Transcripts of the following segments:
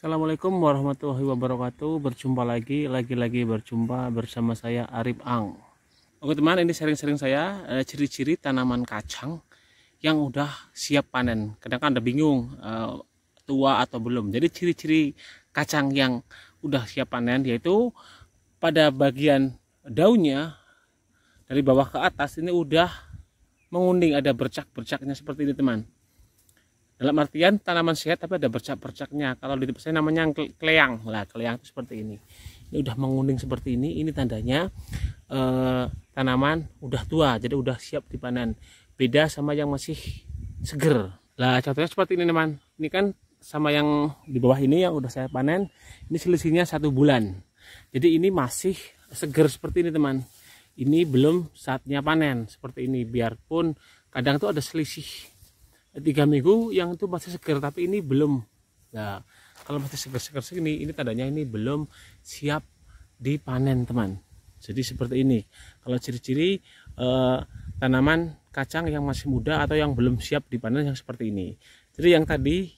Assalamualaikum warahmatullahi wabarakatuh Berjumpa lagi, lagi-lagi berjumpa bersama saya Arif Ang Oke teman, ini sering-sering saya eh, Ciri-ciri tanaman kacang yang udah siap panen Kadang kan ada bingung eh, tua atau belum Jadi ciri-ciri kacang yang udah siap panen Yaitu pada bagian daunnya Dari bawah ke atas ini udah menguning Ada bercak-bercaknya seperti ini teman dalam artian tanaman sehat tapi ada bercak-bercaknya kalau di saya namanya keleang lah keleang itu seperti ini ini udah menguning seperti ini ini tandanya eh, tanaman udah tua jadi udah siap dipanen beda sama yang masih seger lah contohnya seperti ini teman ini kan sama yang di bawah ini yang udah saya panen ini selisihnya satu bulan jadi ini masih seger seperti ini teman ini belum saatnya panen seperti ini biarpun kadang tuh ada selisih tiga minggu yang itu masih segar tapi ini belum ya kalau masih segar-segar segini ini tandanya ini belum siap dipanen teman jadi seperti ini kalau ciri-ciri eh, tanaman kacang yang masih muda atau yang belum siap dipanen yang seperti ini jadi yang tadi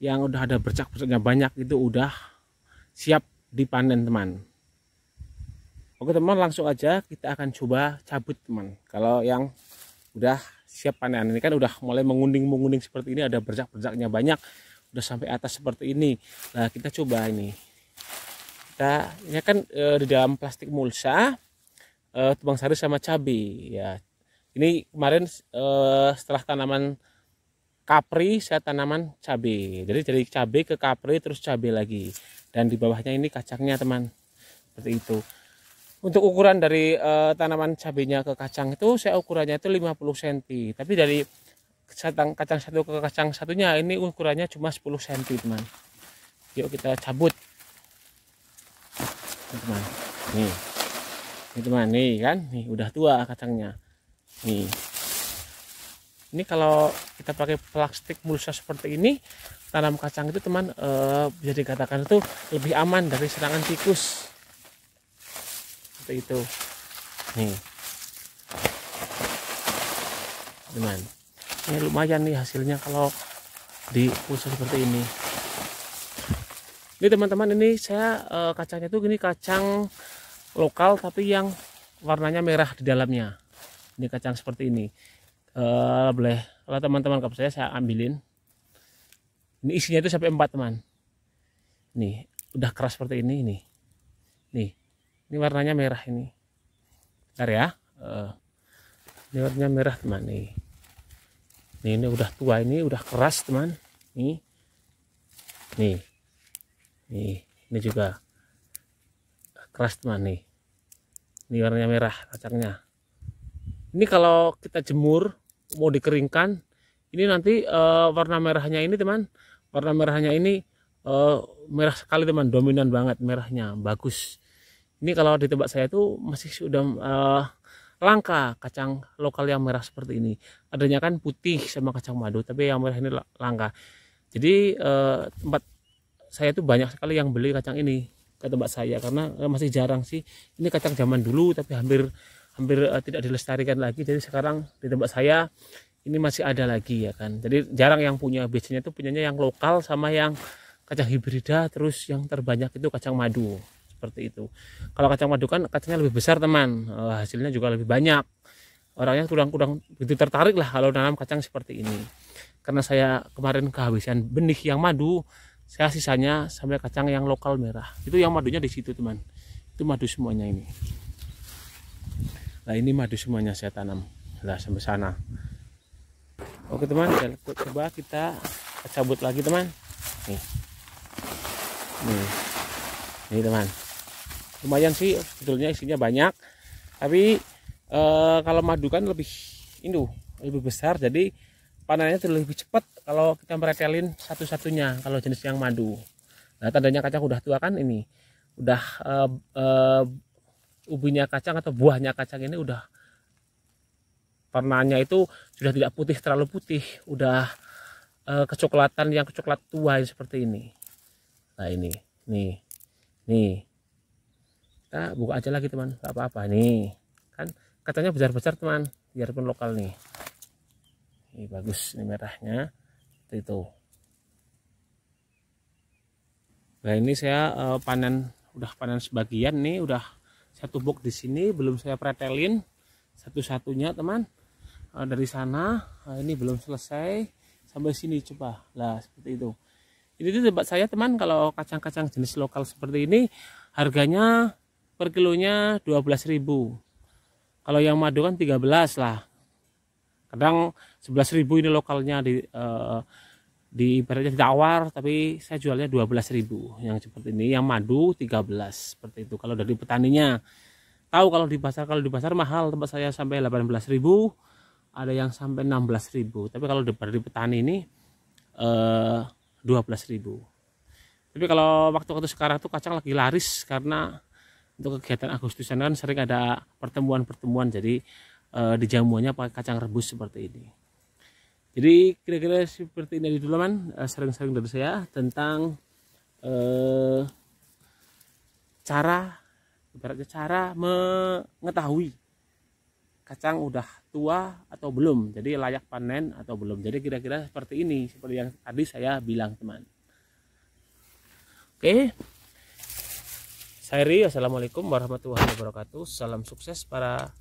yang udah ada bercak-bercaknya banyak itu udah siap dipanen teman Oke teman langsung aja kita akan coba cabut teman kalau yang udah siap panen ini kan udah mulai mengunding mengunding seperti ini ada bercak bercaknya banyak udah sampai atas seperti ini nah kita coba ini kita ini kan e, di dalam plastik mulsa e, tumbang sari sama cabai ya ini kemarin e, setelah tanaman kapri saya tanaman cabai jadi dari cabai ke kapri terus cabai lagi dan di bawahnya ini kacangnya teman seperti itu untuk ukuran dari uh, tanaman cabenya ke kacang itu saya ukurannya itu 50 cm tapi dari kacang, kacang satu ke kacang satunya ini ukurannya cuma 10 cm teman yuk kita cabut teman nih ini teman nih kan nih udah tua kacangnya nih ini kalau kita pakai plastik mulsa seperti ini tanam kacang itu teman eh, bisa dikatakan itu lebih aman dari serangan tikus seperti itu nih teman ini lumayan nih hasilnya kalau di pulsa seperti ini ini teman-teman ini saya eh, kacangnya tuh gini kacang lokal tapi yang warnanya merah di dalamnya ini kacang seperti ini e, boleh kalau teman-teman kalau saya saya ambilin ini isinya itu sampai empat teman nih udah keras seperti ini nih nih ini warnanya merah ini bentar ya eh, ini warnanya merah teman nih ini, ini udah tua ini udah keras teman nih nih nih ini juga keras teman nih ini warnanya merah kacangnya ini kalau kita jemur mau dikeringkan ini nanti uh, warna merahnya ini teman warna merahnya ini uh, merah sekali teman dominan banget merahnya bagus ini kalau di tempat saya itu masih sudah uh, langka kacang lokal yang merah seperti ini adanya kan putih sama kacang madu tapi yang merah ini langka jadi uh, tempat saya itu banyak sekali yang beli kacang ini ke tempat saya karena eh, masih jarang sih ini kacang zaman dulu tapi hampir hampir uh, tidak dilestarikan lagi jadi sekarang di tempat saya ini masih ada lagi ya kan jadi jarang yang punya biasanya itu punyanya yang lokal sama yang kacang hibrida terus yang terbanyak itu kacang madu seperti itu kalau kacang madu kan kacangnya lebih besar teman eh, hasilnya juga lebih banyak orangnya kurang-kurang begitu tertarik lah kalau nanam kacang seperti ini karena saya kemarin kehabisan benih yang madu saya sisanya sampai kacang yang lokal merah itu yang madunya di situ teman itu madu semuanya ini nah ini madu semuanya saya tanam lah sampai sana oke teman coba kita cabut lagi teman nih nih ini teman lumayan sih sebetulnya isinya banyak tapi e, kalau madu kan lebih induk lebih besar jadi panennya itu lebih cepat kalau kita meretelin satu-satunya kalau jenis yang madu nah tandanya kacang udah tua kan ini udah e, e, ubinya kacang atau buahnya kacang ini udah warnanya itu sudah tidak putih terlalu putih udah e, kecoklatan yang kecoklat tua seperti ini nah ini nih nih kita eh, buka aja lagi teman nggak apa-apa nih kan katanya besar-besar teman biarpun lokal nih ini bagus ini merahnya itu, itu nah ini saya uh, panen udah panen sebagian nih udah satu box di sini belum saya pretelin satu-satunya teman uh, dari sana uh, ini belum selesai sampai sini coba lah seperti itu ini tuh debat saya teman kalau kacang-kacang jenis lokal seperti ini harganya per kilonya 12.000 kalau yang madu kan 13 lah kadang 11.000 ini lokalnya di uh, di ibaratnya ditawar tapi saya jualnya 12.000 yang seperti ini yang madu 13 seperti itu kalau dari petaninya tahu kalau di pasar kalau di pasar mahal tempat saya sampai 18.000 ada yang sampai 16.000 tapi kalau dari petani ini eh, 12.000 tapi kalau waktu-waktu sekarang tuh kacang lagi laris karena untuk kegiatan Agustusan kan sering ada pertemuan-pertemuan jadi e, eh, dijamuannya pakai kacang rebus seperti ini jadi kira-kira seperti ini dulu man eh, sering-sering dari saya tentang e, cara ibaratnya cara mengetahui kacang udah tua atau belum jadi layak panen atau belum jadi kira-kira seperti ini seperti yang tadi saya bilang teman oke okay. Saya Assalamualaikum warahmatullahi wabarakatuh. Salam sukses para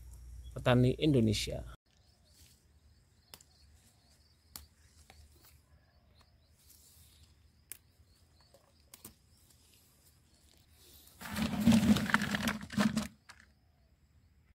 petani Indonesia.